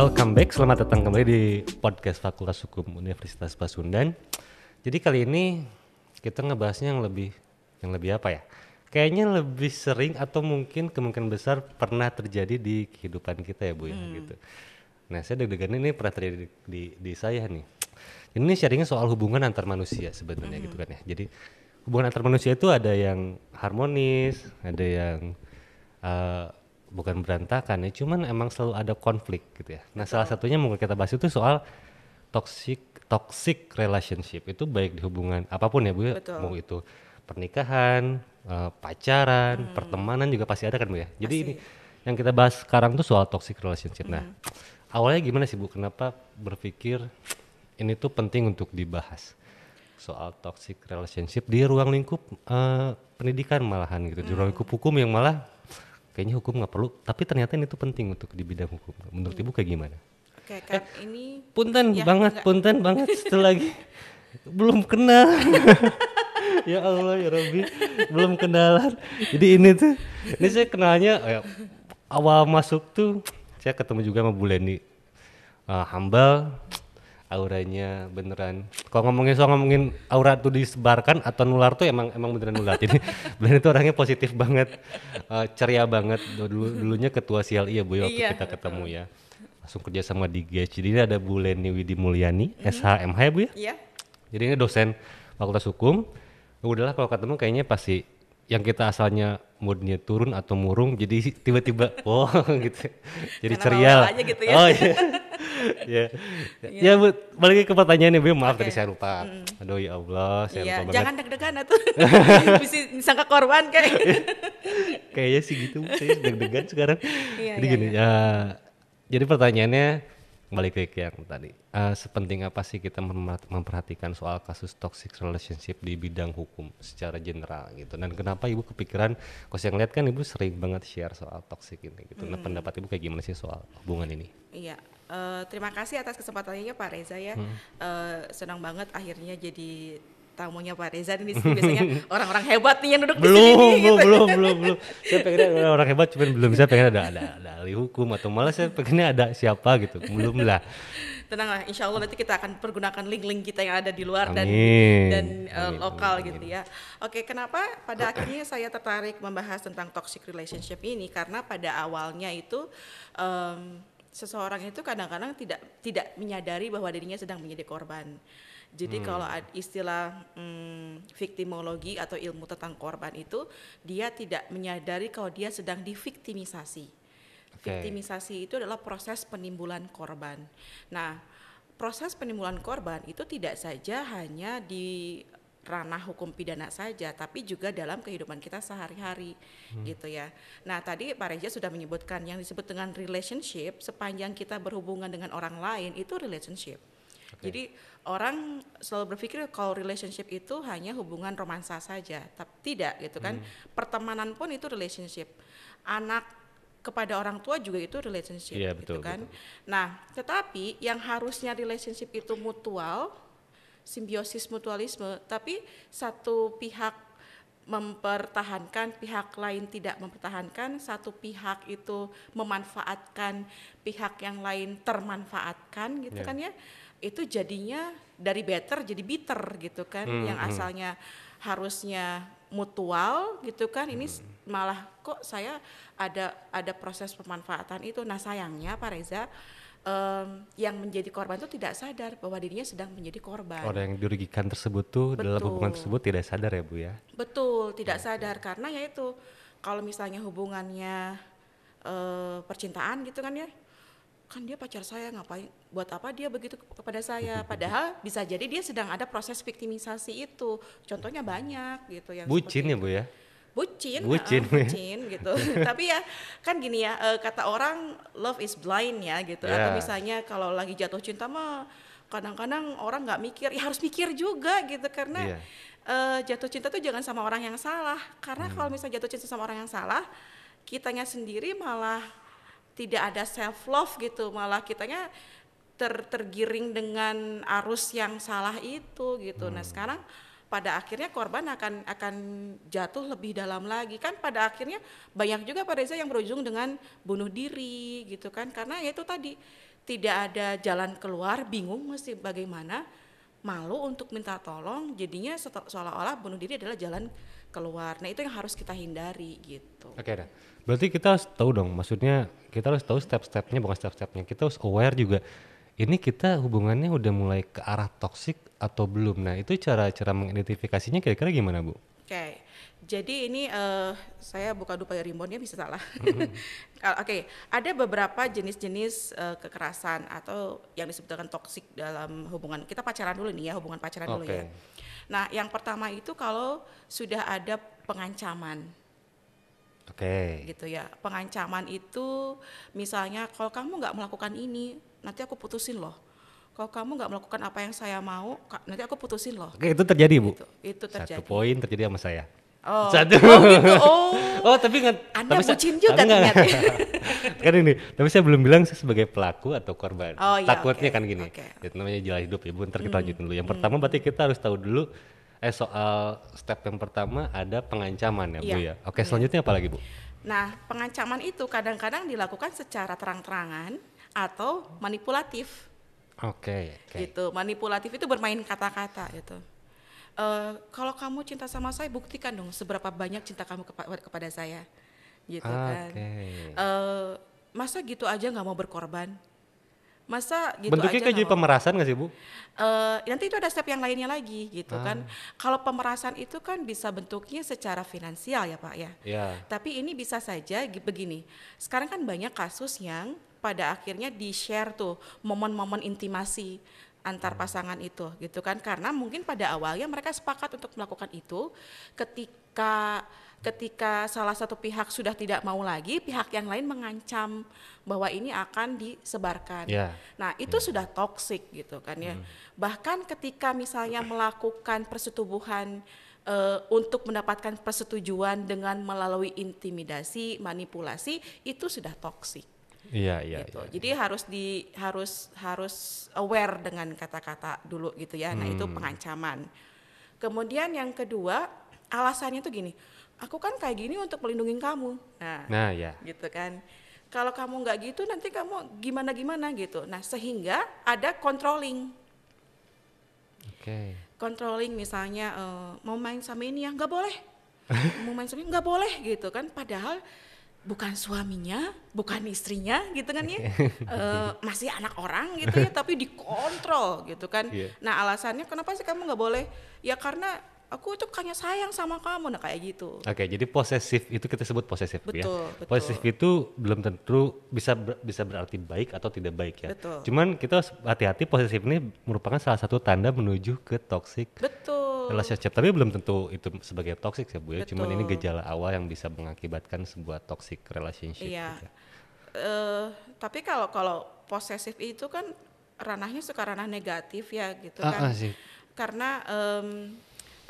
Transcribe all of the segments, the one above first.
Welcome back, selamat datang kembali di podcast Fakultas Hukum Universitas Pasundan. Jadi kali ini kita ngebahasnya yang lebih yang lebih apa ya? Kayaknya lebih sering atau mungkin kemungkinan besar pernah terjadi di kehidupan kita ya Bu ya hmm. gitu. Nah saya deg-degan ini pernah terjadi di, di, di saya nih. ini sharingnya soal hubungan antar manusia sebenarnya hmm. gitu kan ya. Jadi hubungan antar manusia itu ada yang harmonis, ada yang uh, bukan berantakan ya, cuman emang selalu ada konflik gitu ya. Nah, salah satunya mungkin kita bahas itu soal toxic toxic relationship itu baik di hubungan apapun ya Bu, ya. Betul. mau itu pernikahan, uh, pacaran, hmm. pertemanan juga pasti ada kan Bu ya. Jadi Asli. ini yang kita bahas sekarang tuh soal toxic relationship. Nah, hmm. Nah, awalnya gimana sih Bu? Kenapa berpikir ini tuh penting untuk dibahas? Soal toxic relationship di ruang lingkup uh, pendidikan malahan gitu, hmm. di ruang hmm. lingkup hukum yang malah kayaknya hukum nggak perlu tapi ternyata ini tuh penting untuk di bidang hukum menurut hmm. ibu kayak gimana Oke, kan eh, ini punten ya, banget enggak. punten banget setelah lagi belum kenal ya Allah ya Robi belum kenalan jadi ini tuh ini saya kenalnya ya, awal masuk tuh saya ketemu juga sama Bu Leni uh, eh, Hambal auranya beneran. Kalau ngomongin soal ngomongin aura tuh disebarkan atau nular tuh emang emang beneran nular. Jadi beneran itu orangnya positif banget, uh, ceria banget. Dulu dulunya ketua CLI ya Bu ya, waktu iya, kita betul. ketemu ya. Langsung kerja sama di GES. Jadi ini ada Bu Leni Widi Mulyani, mm-hmm. SHMH ya Bu ya? Iya. Jadi ini dosen Fakultas Hukum. Udahlah kalau ketemu kayaknya pasti yang kita asalnya moodnya turun atau murung jadi tiba-tiba oh gitu jadi ceria gitu ya. oh iya ya ya bu balik ke pertanyaannya bu maaf okay. tadi saya lupa hmm. aduh ya allah saya ya, lupa jangan deg-degan atau bisa disangka korban kayak kayaknya sih gitu saya deg-degan sekarang ya, jadi ya, gini ya. ya jadi pertanyaannya balik ke yang tadi uh, sepenting apa sih kita memperhatikan soal kasus toxic relationship di bidang hukum secara general gitu dan kenapa ibu kepikiran kalau saya ngeliat kan ibu sering banget share soal toxic ini gitu nah, hmm. nah pendapat ibu kayak gimana sih soal hubungan ini iya uh, terima kasih atas kesempatannya Pak Reza ya hmm. uh, senang banget akhirnya jadi tamunya Pak Reza ini biasanya orang-orang hebat nih yang duduk belum, di sini. Belum, gitu. belum, belum, belum. Saya pengen ada orang hebat, cuman belum saya pengen ada ada, ada ahli hukum atau malah saya pengennya ada siapa gitu, belum lah. Tenanglah, Insya Allah nanti kita akan pergunakan link-link kita yang ada di luar amin. dan dan eh, uh, amin, lokal amin, gitu ya. Oke, kenapa pada akhirnya saya tertarik membahas tentang toxic relationship ini karena pada awalnya itu um, seseorang itu kadang-kadang tidak tidak menyadari bahwa dirinya sedang menjadi korban. Jadi hmm. kalau istilah hmm, victimologi atau ilmu tentang korban itu dia tidak menyadari kalau dia sedang diviktimisasi. Okay. Viktimisasi itu adalah proses penimbulan korban. Nah, proses penimbulan korban itu tidak saja hanya di ranah hukum pidana saja, tapi juga dalam kehidupan kita sehari-hari, hmm. gitu ya. Nah, tadi Pak Reja sudah menyebutkan yang disebut dengan relationship, sepanjang kita berhubungan dengan orang lain itu relationship. Okay. Jadi orang selalu berpikir kalau relationship itu hanya hubungan romansa saja, tapi tidak gitu kan. Hmm. Pertemanan pun itu relationship. Anak kepada orang tua juga itu relationship yeah, gitu kan. Betul. Nah, tetapi yang harusnya relationship itu mutual, simbiosis mutualisme, tapi satu pihak mempertahankan pihak lain tidak mempertahankan satu pihak itu memanfaatkan pihak yang lain termanfaatkan gitu yeah. kan ya itu jadinya dari better jadi bitter gitu kan hmm, yang hmm. asalnya hmm. harusnya mutual gitu kan ini hmm. malah kok saya ada ada proses pemanfaatan itu nah sayangnya Pak Reza um, yang menjadi korban itu tidak sadar bahwa dirinya sedang menjadi korban. Orang yang dirugikan tersebut tuh betul. dalam hubungan tersebut tidak sadar ya Bu ya. Betul, tidak ya, sadar ya. karena ya itu kalau misalnya hubungannya uh, percintaan gitu kan ya kan dia pacar saya ngapain buat apa dia begitu kepada saya padahal bisa jadi dia sedang ada proses victimisasi itu contohnya banyak gitu yang bucin ya bu ya bucin bucin, uh, bucin gitu tapi ya kan gini ya uh, kata orang love is blind ya gitu yeah. atau ya. misalnya kalau lagi jatuh cinta mah kadang-kadang orang nggak mikir ya harus mikir juga gitu karena yeah. Iya. uh, jatuh cinta tuh jangan sama orang yang salah karena hmm. kalau misalnya jatuh cinta sama orang yang salah kitanya sendiri malah tidak ada self love gitu malah kitanya ter tergiring dengan arus yang salah itu gitu. Nah, hmm. Nah, sekarang pada akhirnya korban akan akan jatuh lebih dalam lagi kan pada akhirnya banyak juga pada Reza yang berujung dengan bunuh diri gitu kan karena ya itu tadi tidak ada jalan keluar bingung mesti bagaimana malu untuk minta tolong jadinya seolah-olah bunuh diri adalah jalan keluar nah itu yang harus kita hindari gitu oke okay, berarti kita harus tahu dong maksudnya kita harus tahu step-stepnya bukan step-stepnya kita harus aware juga ini kita hubungannya udah mulai ke arah toksik atau belum nah itu cara cara mengidentifikasinya kira-kira gimana bu? Oke okay. jadi ini uh, saya buka dupa remote rimbonnya bisa salah mm-hmm. oke okay. ada beberapa jenis-jenis uh, kekerasan atau yang disebut dengan toksik dalam hubungan kita pacaran dulu nih ya hubungan pacaran okay. dulu ya nah yang pertama itu kalau sudah ada pengancaman Oke. Okay. Gitu ya. Pengancaman itu misalnya kalau kamu nggak melakukan ini, nanti aku putusin loh. Kalau kamu nggak melakukan apa yang saya mau, nanti aku putusin loh. Oke, itu terjadi bu. Gitu. Itu, itu terjadi. Satu poin terjadi sama saya. Oh. Satu. Oh, gitu. oh. oh tapi nggak. Anda tapi bucin saya, juga ternyata. kan ini, tapi saya belum bilang saya sebagai pelaku atau korban. Oh, iya, Takutnya okay. kan gini. Okay. Itu namanya jalan hidup ya bu. Ntar kita hmm. lanjutin dulu. Yang hmm. pertama berarti kita harus tahu dulu Eh soal step yang pertama ada pengancaman ya, ya. Bu iya. ya. Oke, selanjutnya apa iya. lagi Bu? Nah, pengancaman itu kadang-kadang dilakukan secara terang-terangan atau manipulatif. Oke. Okay, okay. Gitu, manipulatif itu bermain kata-kata gitu. Uh, kalau kamu cinta sama saya, buktikan dong seberapa banyak cinta kamu kepa kepada saya, gitu okay. Ah, kan. Uh, masa gitu aja nggak mau berkorban? masa gitu bentuknya kayak jadi pemerasan nggak sih bu? Uh, nanti itu ada step yang lainnya lagi gitu kan. ah. kan kalau pemerasan itu kan bisa bentuknya secara finansial ya pak ya yeah. tapi ini bisa saja begini sekarang kan banyak kasus yang pada akhirnya di share tuh momen-momen intimasi antar hmm. pasangan itu gitu kan karena mungkin pada awalnya mereka sepakat untuk melakukan itu ketika ketika salah satu pihak sudah tidak mau lagi, pihak yang lain mengancam bahwa ini akan disebarkan. Yeah. Nah, itu yeah. Hmm. sudah toksik gitu kan ya. Mm. Bahkan ketika misalnya melakukan persetubuhan uh, untuk mendapatkan persetujuan dengan melalui intimidasi, manipulasi, itu sudah toksik. Iya, iya. Gitu. Iya. Jadi iya. harus di harus harus aware dengan kata-kata dulu gitu ya. Nah, hmm. itu pengancaman. Kemudian yang kedua, alasannya tuh gini aku kan kayak gini untuk melindungi kamu nah, nah ya gitu kan kalau kamu nggak gitu nanti kamu gimana gimana gitu nah sehingga ada controlling oke okay. controlling misalnya uh, mau main sama ini ya nggak boleh mau main sama ini nggak boleh gitu kan padahal bukan suaminya, bukan istrinya gitu kan ya, uh, masih anak orang gitu ya, tapi dikontrol gitu kan. Yeah. Nah alasannya kenapa sih kamu nggak boleh? Ya karena aku itu kayaknya sayang sama kamu nah kayak gitu oke okay, jadi posesif itu kita sebut posesif ya. betul, ya betul. posesif itu belum tentu bisa ber, bisa berarti baik atau tidak baik ya betul. cuman kita hati-hati posesif ini merupakan salah satu tanda menuju ke toxic betul relationship tapi belum tentu itu sebagai toxic ya bu ya betul. cuman ini gejala awal yang bisa mengakibatkan sebuah toxic relationship iya gitu. uh, tapi kalau kalau posesif itu kan ranahnya suka ranah negatif ya gitu ah, kan ah, sih. karena um,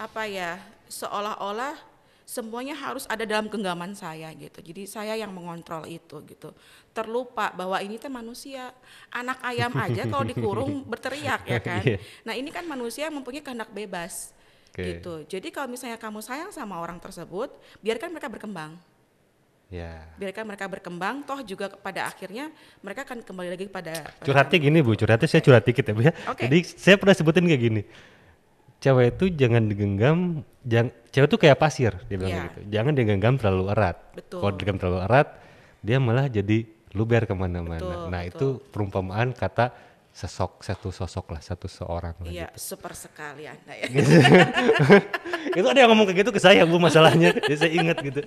apa ya seolah-olah semuanya harus ada dalam genggaman saya gitu. Jadi saya yang mengontrol itu gitu. Terlupa bahwa ini teh manusia. Anak ayam aja kalau dikurung berteriak ya kan. Iya. Nah, ini kan manusia yang mempunyai kehendak bebas. Okay. Gitu. Jadi kalau misalnya kamu sayang sama orang tersebut, biarkan mereka berkembang. Ya. Biarkan mereka berkembang, toh juga pada akhirnya mereka akan kembali lagi pada. Curhatnya gini bu, curhatnya saya curhat dikit ya bu ya. Okay. Jadi saya pernah sebutin kayak gini cewek itu jangan digenggam jang, cewek itu kayak pasir dia bilang yeah. gitu jangan digenggam terlalu erat Betul. kalau digenggam terlalu erat dia malah jadi luber kemana-mana nah betul. itu perumpamaan kata sesok satu sosok lah satu seorang lah iya gitu. super sekali anda ya gitu. itu ada yang ngomong kayak gitu ke saya bu masalahnya jadi saya ingat gitu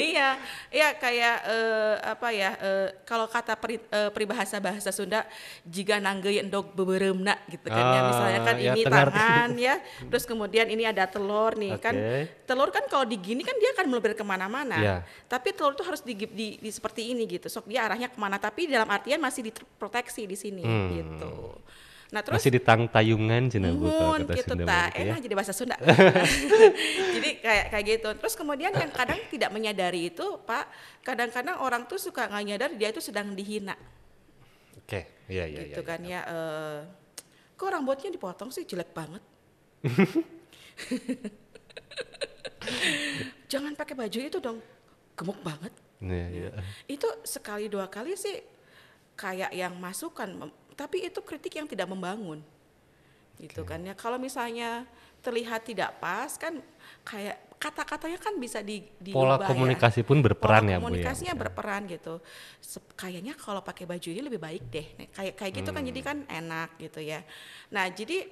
iya iya kayak uh, apa ya uh, kalau kata peri, uh, eh, peribahasa bahasa Sunda jika endok dog beberemna gitu kan, ya. kan ah, ya misalnya kan ya, ini tengar. tangan ya terus kemudian ini ada telur nih okay. kan telur kan kalau digini kan dia akan melebar kemana-mana yeah. tapi telur tuh harus di, di, di, di seperti ini gitu sok dia arahnya kemana tapi dalam artian masih diproteksi di sini hmm. gitu gitu. Hmm. Nah terus masih ditang tayungan cina bu kata gitu Sunda ya. enak jadi bahasa Sunda. jadi kayak kayak gitu. Terus kemudian yang kadang tidak menyadari itu Pak, kadang-kadang orang tuh suka nggak nyadar dia itu sedang dihina. Oke, okay. Iya, iya, gitu iya, ya ya Gitu ya, kan ya. ya uh, kok rambutnya dipotong sih jelek banget. Jangan pakai baju itu dong, gemuk banget. Iya, iya. Itu sekali dua kali sih kayak yang masukan tapi itu kritik yang tidak membangun gitu kan ya kalau misalnya terlihat tidak pas kan kayak kata-katanya kan bisa di, di pola ya. komunikasi ya. pun berperan pola ya komunikasinya bu ya. berperan gitu kayaknya kalau pakai baju ini lebih baik deh kayak kayak gitu kan jadi hmm. kan enak gitu ya nah jadi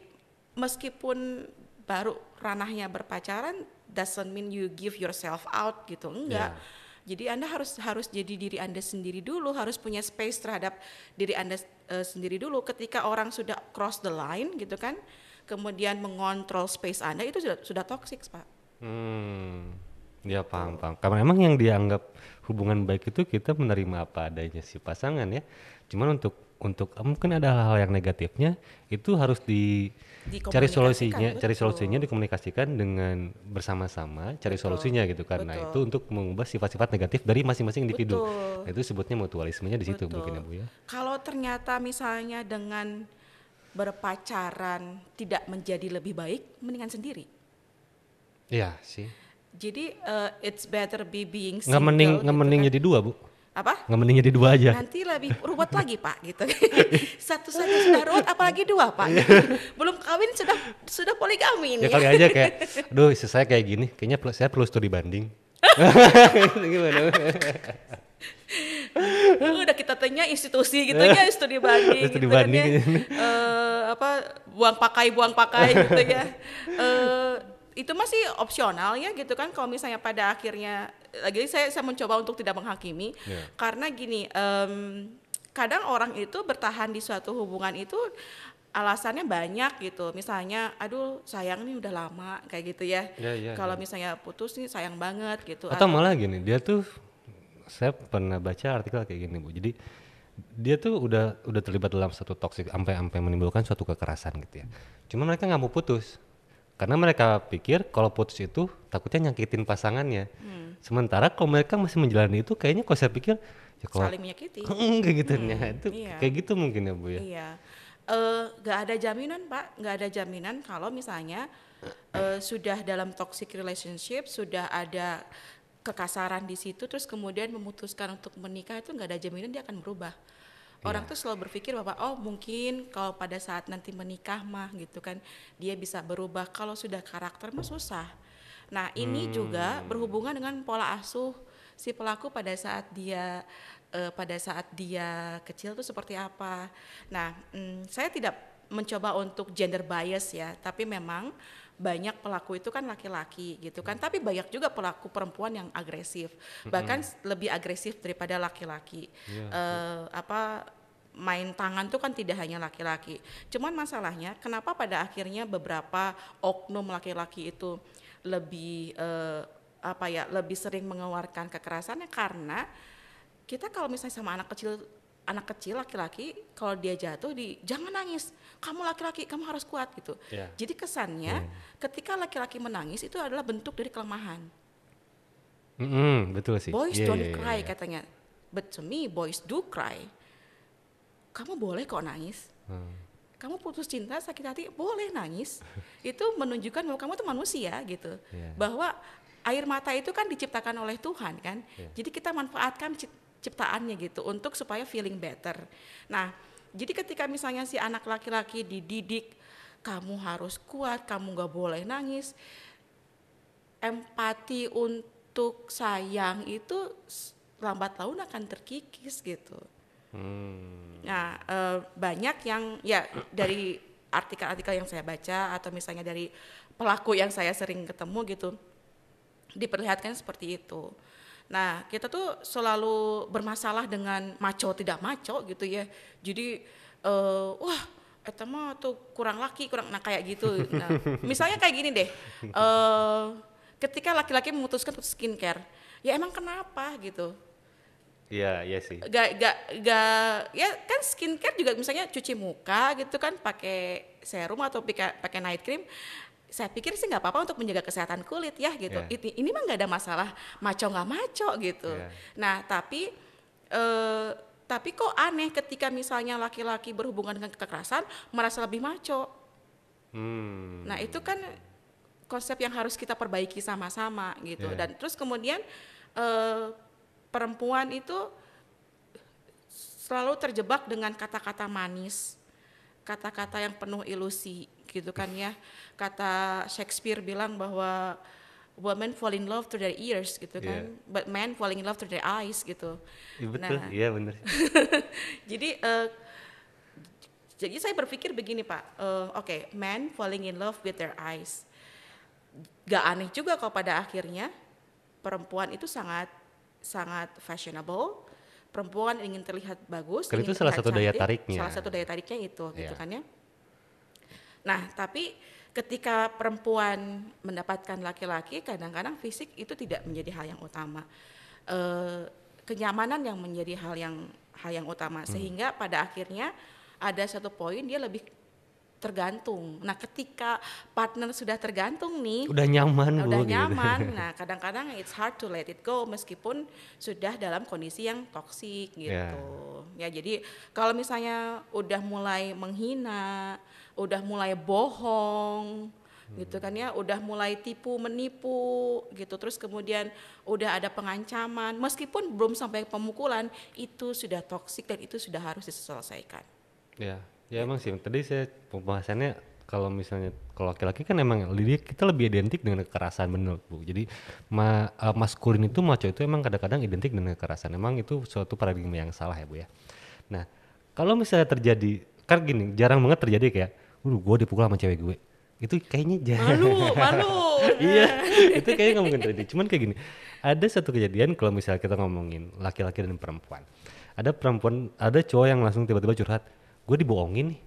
meskipun baru ranahnya berpacaran doesn't mean you give yourself out gitu enggak yeah jadi Anda harus harus jadi diri Anda sendiri dulu, harus punya space terhadap diri Anda uh, sendiri dulu. Ketika orang sudah cross the line gitu kan, kemudian mengontrol space Anda itu sudah sudah toxic, Pak. Hmm. Ya paham paham. Karena memang yang dianggap hubungan baik itu kita menerima apa adanya si pasangan ya. Cuman untuk untuk mungkin ada hal-hal yang negatifnya itu harus di cari solusinya, betul. cari solusinya dikomunikasikan dengan bersama-sama, cari betul. solusinya gitu. Karena betul. itu untuk mengubah sifat-sifat negatif dari masing-masing individu. Nah, itu sebutnya mutualismenya di situ mungkin ya Bu ya. Kalau ternyata misalnya dengan berpacaran tidak menjadi lebih baik, mendingan sendiri. Iya sih. Jadi uh, it's better be being single. Nggak mending, gitu nggak mending kan. jadi dua bu? apa? Nggak mending jadi dua aja. Nanti lebih ruwet lagi pak gitu. Satu satu sudah ruwet, apalagi dua pak. Gitu. Iya. Belum kawin sudah sudah poligami ini. Ya kali aja kayak, aduh istri saya kayak gini, kayaknya saya perlu studi banding. Gimana? udah kita tanya institusi gitu ya studi banding studi gitu kan banding kan, ya. uh, apa buang pakai buang pakai gitu ya uh, itu masih opsional ya gitu kan kalau misalnya pada akhirnya lagi saya saya mencoba untuk tidak menghakimi yeah. karena gini um, kadang orang itu bertahan di suatu hubungan itu alasannya banyak gitu. Misalnya, aduh sayang nih udah lama kayak gitu ya. yeah, yeah, Kalau yeah. misalnya putus nih sayang banget gitu. Atau, malah gini, dia tuh saya pernah baca artikel kayak gini bu. Jadi dia tuh udah udah terlibat dalam satu toksik sampai sampai menimbulkan suatu kekerasan gitu ya. cuma mereka nggak mau putus karena mereka pikir kalau putus itu takutnya nyakitin pasangannya hmm. sementara kalau mereka masih menjalani itu kayaknya kalau saya pikir ya kalau saling menyakiti hmm, kayak gitu hmm, ya itu iya. kayak gitu mungkin ya bu ya iya uh, eh, gak ada jaminan pak gak ada jaminan kalau misalnya uh, sudah dalam toxic relationship sudah ada kekasaran di situ terus kemudian memutuskan untuk menikah itu nggak ada jaminan dia akan berubah Iya. Orang tuh selalu berpikir bahwa oh mungkin kalau pada saat nanti menikah mah gitu kan dia bisa berubah. Kalau sudah karakter mah susah. Nah, ini hmm. juga berhubungan dengan pola asuh si pelaku pada saat dia uh, pada saat dia kecil tuh seperti apa. Nah, mm, saya tidak mencoba untuk gender bias ya, tapi memang banyak pelaku itu kan laki-laki gitu kan hmm. tapi banyak juga pelaku perempuan yang agresif hmm. bahkan mm-hmm. lebih agresif daripada laki-laki yeah, iya, eh, uh, apa main tangan tuh kan tidak hanya laki-laki cuman masalahnya kenapa pada akhirnya beberapa oknum laki-laki itu lebih uh, apa ya lebih sering mengeluarkan kekerasannya karena kita kalau misalnya sama anak kecil anak kecil laki-laki kalau dia jatuh di jangan nangis kamu laki-laki kamu harus kuat gitu yeah. jadi kesannya hmm. ketika laki-laki menangis itu adalah bentuk dari kelemahan mm -hmm, betul sih boys yeah, don't yeah, iya, cry yeah, katanya but to me boys do cry kamu boleh kok nangis hmm. kamu putus cinta sakit hati boleh nangis itu menunjukkan bahwa kamu tuh manusia gitu yeah. bahwa air mata itu kan diciptakan oleh Tuhan kan yeah. jadi kita manfaatkan ciptaannya gitu untuk supaya feeling better. Nah, jadi ketika misalnya si anak laki-laki dididik kamu harus kuat, kamu nggak boleh nangis. Empati untuk sayang itu lambat laun akan terkikis gitu. Hmm. Nah, e, banyak yang ya dari artikel-artikel yang saya baca atau misalnya dari pelaku yang saya sering ketemu gitu diperlihatkan seperti itu. Nah, kita tuh selalu bermasalah dengan maco tidak maco gitu ya. Jadi uh, wah itu mah tuh kurang laki, kurang nah kayak gitu. Nah, misalnya kayak gini deh. Uh, ketika laki-laki memutuskan untuk skincare, ya emang kenapa gitu? Iya, iya sih. Gak, gak, gak, ya kan skincare juga misalnya cuci muka gitu kan pakai serum atau pakai night cream saya pikir sih nggak apa-apa untuk menjaga kesehatan kulit ya gitu. Yeah. Ini, ini mah nggak ada masalah maco nggak maco gitu. Yeah. Nah tapi eh, tapi kok aneh ketika misalnya laki-laki berhubungan dengan kekerasan merasa lebih maco. Hmm. Nah itu kan konsep yang harus kita perbaiki sama-sama gitu. Yeah. Dan terus kemudian eh, perempuan itu selalu terjebak dengan kata-kata manis, kata-kata yang penuh ilusi gitu kan ya. Kata Shakespeare bilang bahwa women fall in love through their ears gitu yeah. kan, iya. but men falling in love through their eyes gitu. Ya, betul, nah, iya benar. jadi uh, jadi saya berpikir begini Pak, uh, oke, okay, men falling in love with their eyes. Gak aneh juga kalau pada akhirnya perempuan itu sangat sangat fashionable, perempuan ingin terlihat bagus. Karena itu salah satu cantik, daya tariknya. Salah satu daya tariknya itu, yeah. gitu iya. kan ya. Nah, tapi ketika perempuan mendapatkan laki-laki, kadang-kadang fisik itu tidak menjadi hal yang utama. E, kenyamanan yang menjadi hal yang hal yang utama, hmm. sehingga pada akhirnya ada satu poin dia lebih tergantung. Nah, ketika partner sudah tergantung nih, udah nyaman, udah gue, gitu. nyaman. Gitu. Nah, kadang-kadang it's hard to let it go meskipun sudah dalam kondisi yang toksik gitu. Yeah. Ya, jadi kalau misalnya udah mulai menghina, udah mulai bohong hmm. gitu kan ya udah mulai tipu menipu gitu terus kemudian udah ada pengancaman meskipun belum sampai pemukulan itu sudah toksik dan itu sudah harus diselesaikan ya ya gitu. emang sih tadi saya pembahasannya kalau misalnya kalau laki-laki kan emang dia kita lebih identik dengan kekerasan menurut bu jadi ma, uh, maskulin itu maco itu emang kadang-kadang identik dengan kekerasan emang itu suatu paradigma yang salah ya bu ya nah kalau misalnya terjadi kan gini jarang banget terjadi kayak waduh gue dipukul sama cewek gue itu kayaknya jangan malu malu iya itu kayaknya nggak mungkin terjadi cuman kayak gini ada satu kejadian kalau misalnya kita ngomongin laki-laki dan perempuan ada perempuan ada cowok yang langsung tiba-tiba curhat gue dibohongin nih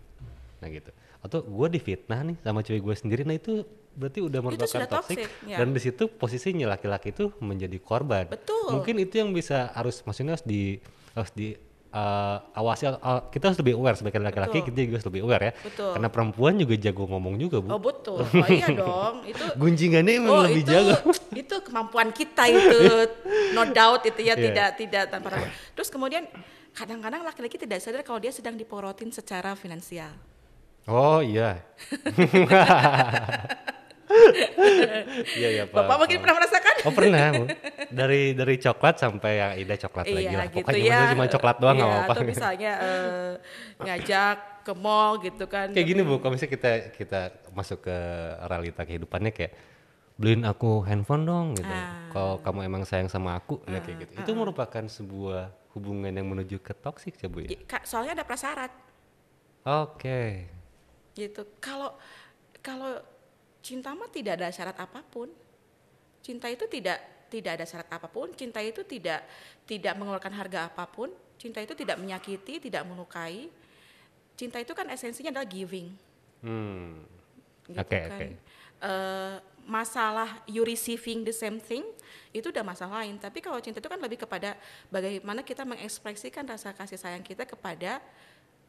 nah gitu atau gue difitnah nih sama cewek gue sendiri nah itu berarti udah merupakan toksik ya. dan di situ posisinya laki-laki itu menjadi korban betul mungkin itu yang bisa harus maksudnya harus di harus di uh, awasi uh, kita harus lebih aware sebagai laki-laki kita juga harus lebih aware ya betul. karena perempuan juga jago ngomong juga bu oh betul oh iya dong itu gunjingannya oh, lebih itu, jago itu kemampuan kita itu no doubt itu ya yeah. tidak tidak tanpa ragu terus kemudian kadang-kadang laki-laki tidak sadar kalau dia sedang diporotin secara finansial oh iya Iya iya Pak. Bapak mungkin pernah merasakan? Oh pernah. Dari dari coklat sampai yang ide coklat lagi iya, lah. Gitu Pokoknya ya. cuma coklat doang nggak iya, apa-apa. Atau misalnya eh, ngajak ke mall gitu kan. Kayak gini Bu, kalau misalnya kita kita masuk ke realita kehidupannya kayak beliin aku handphone dong gitu. Ah. Kalau kamu emang sayang sama aku, ya ah. ya kayak gitu. Ah, Itu ah. merupakan sebuah hubungan yang menuju ke toksik ya Bu ya. Iya, soalnya ada prasyarat. Oke. Okay. Gitu. Kalau kalau cinta mah tidak ada syarat apapun. Cinta itu tidak tidak ada syarat apapun, cinta itu tidak tidak mengeluarkan harga apapun, cinta itu tidak menyakiti, tidak melukai. Cinta itu kan esensinya adalah giving. Hmm. Gitu okay, kan. Okay. Uh, eh, masalah you receiving the same thing itu udah masalah lain. Tapi kalau cinta itu kan lebih kepada bagaimana kita mengekspresikan rasa kasih sayang kita kepada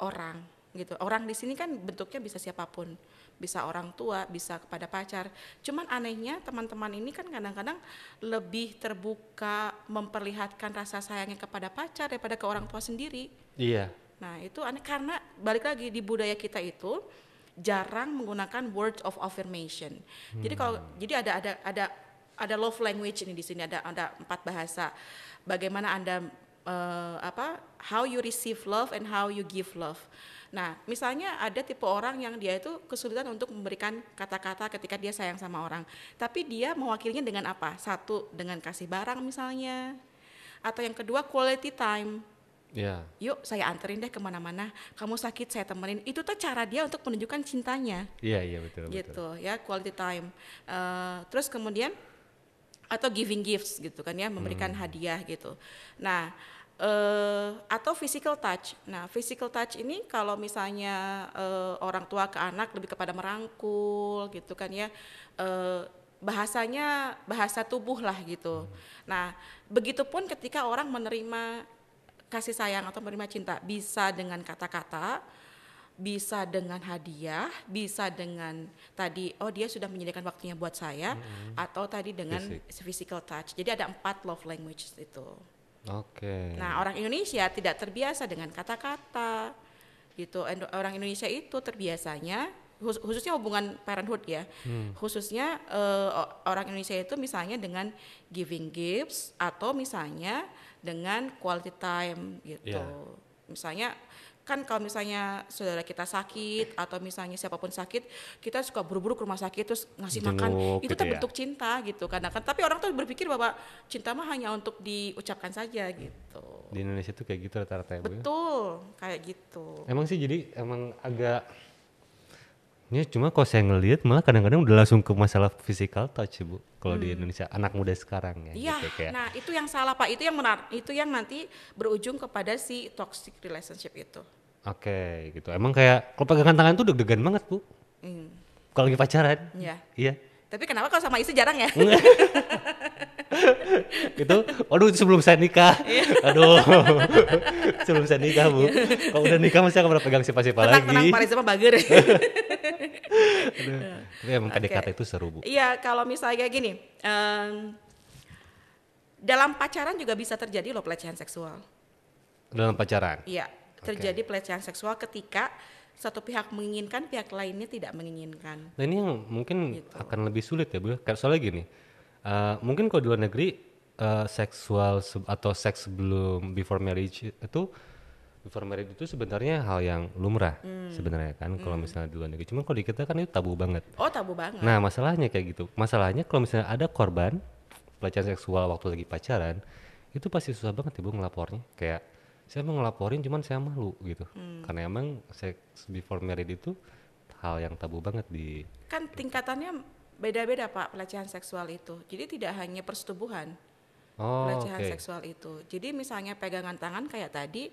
orang gitu. Orang di sini kan bentuknya bisa siapapun bisa orang tua, bisa kepada pacar. Cuman anehnya teman-teman ini kan kadang-kadang lebih terbuka memperlihatkan rasa sayangnya kepada pacar daripada ke orang tua sendiri. Iya. Nah itu aneh karena balik lagi di budaya kita itu jarang menggunakan words of affirmation. Hmm. Jadi kalau hmm. jadi ada ada ada ada love language ini di sini ada ada empat bahasa. Bagaimana anda uh, apa how you receive love and how you give love. Nah, misalnya ada tipe orang yang dia itu kesulitan untuk memberikan kata-kata ketika dia sayang sama orang. Tapi dia mewakilinya dengan apa? Satu dengan kasih barang misalnya. Atau yang kedua quality time. Yeah. Yuk saya anterin deh kemana-mana. Kamu sakit saya temenin. Itu tuh cara dia untuk menunjukkan cintanya. Iya yeah, iya betul. Gitu betul. ya quality time. Uh, terus kemudian atau giving gifts gitu kan ya memberikan hmm. hadiah gitu. Nah Uh, atau physical touch. Nah, physical touch ini kalau misalnya uh, orang tua ke anak lebih kepada merangkul gitu kan ya, uh, bahasanya bahasa tubuh lah gitu. Nah, begitupun ketika orang menerima kasih sayang atau menerima cinta bisa dengan kata-kata, bisa dengan hadiah, bisa dengan tadi oh dia sudah menyediakan waktunya buat saya, mm -hmm. atau tadi dengan Fisik. physical touch. Jadi ada empat love language itu. Oke. Okay. Nah, orang Indonesia tidak terbiasa dengan kata-kata. Gitu. Orang Indonesia itu terbiasanya khususnya hubungan parenthood ya. Hmm. Khususnya uh, orang Indonesia itu misalnya dengan giving gifts atau misalnya dengan quality time gitu. Yeah. Misalnya kan kalau misalnya saudara kita sakit atau misalnya siapapun sakit kita suka buru-buru ke rumah sakit terus ngasih Jenguk, makan itu gitu terbentuk ya. cinta gitu karena kan tapi orang tuh berpikir bahwa cinta mah hanya untuk diucapkan saja gitu di Indonesia tuh kayak gitu rata-rata ya, ya? betul ya? kayak gitu emang sih jadi emang agak ini ya cuma kalau saya ngelihat malah kadang-kadang udah langsung ke masalah physical touch ya, bu kalau hmm. di Indonesia anak muda sekarang ya. Iya. Gitu, kayak. Nah itu yang salah pak, itu yang menar, itu yang nanti berujung kepada si toxic relationship itu. Oke, okay, gitu. Emang kayak kalau pegangan tangan tuh deg-degan banget, Bu. Mm. Kalau lagi pacaran. Iya. Iya. Tapi kenapa kalau sama istri jarang ya? Gitu. waduh sebelum saya nikah, iya. aduh, sebelum saya nikah bu, kalau udah nikah masih akan pernah pegang siapa-siapa lagi. Tenang, Paris sama aduh. Tapi emang okay. itu seru bu. Iya, kalau misalnya gini, um, dalam pacaran juga bisa terjadi loh pelecehan seksual. Dalam pacaran? Iya terjadi okay. pelecehan seksual ketika satu pihak menginginkan pihak lainnya tidak menginginkan. Nah ini yang mungkin gitu. akan lebih sulit ya bu. Ya. Karena soalnya gini, uh, mungkin kalau di luar negeri uh, seksual atau seks sebelum before marriage itu before marriage itu sebenarnya hal yang lumrah hmm. sebenarnya kan hmm. kalau misalnya di luar negeri. Cuman kalau di kita kan itu tabu banget. Oh tabu banget. Nah masalahnya kayak gitu. Masalahnya kalau misalnya ada korban pelecehan seksual waktu lagi pacaran itu pasti susah banget ibu ngelapornya kayak saya mau ngelaporin cuman saya malu gitu hmm. karena emang sex before married itu hal yang tabu banget di kan tingkatannya beda-beda pak pelecehan seksual itu jadi tidak hanya persetubuhan oh, pelecehan okay. seksual itu jadi misalnya pegangan tangan kayak tadi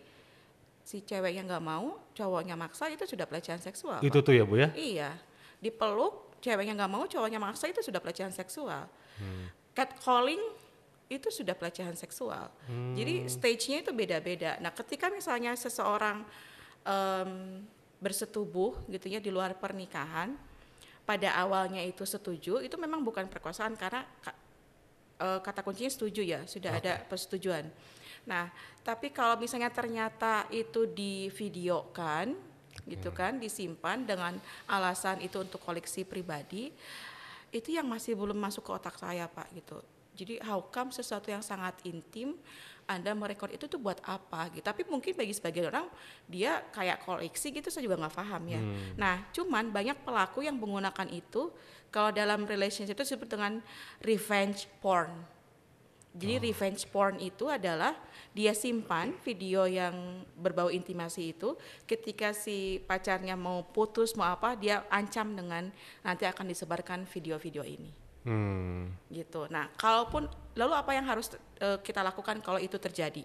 si cewek yang nggak mau cowoknya maksa itu sudah pelecehan seksual itu pak. tuh ya bu ya iya dipeluk yang nggak mau cowoknya maksa itu sudah pelecehan seksual hmm. calling itu sudah pelecehan seksual. Hmm. Jadi stage-nya itu beda-beda. Nah, ketika misalnya seseorang um, bersetubuh gitu ya di luar pernikahan, pada awalnya itu setuju, itu memang bukan perkosaan karena uh, kata kuncinya setuju ya, sudah okay. ada persetujuan. Nah, tapi kalau misalnya ternyata itu di divideokan gitu kan, disimpan dengan alasan itu untuk koleksi pribadi, itu yang masih belum masuk ke otak saya, Pak, gitu jadi how come sesuatu yang sangat intim Anda merekod itu tuh buat apa gitu. Tapi mungkin bagi sebagian orang dia kayak koleksi gitu saya juga nggak paham ya. Hmm. Nah, cuman banyak pelaku yang menggunakan itu kalau dalam relationship itu disebut dengan revenge porn. Jadi oh. revenge porn itu adalah dia simpan video yang berbau intimasi itu ketika si pacarnya mau putus mau apa dia ancam dengan nanti akan disebarkan video-video ini hmm. gitu nah kalaupun lalu apa yang harus uh, kita lakukan kalau itu terjadi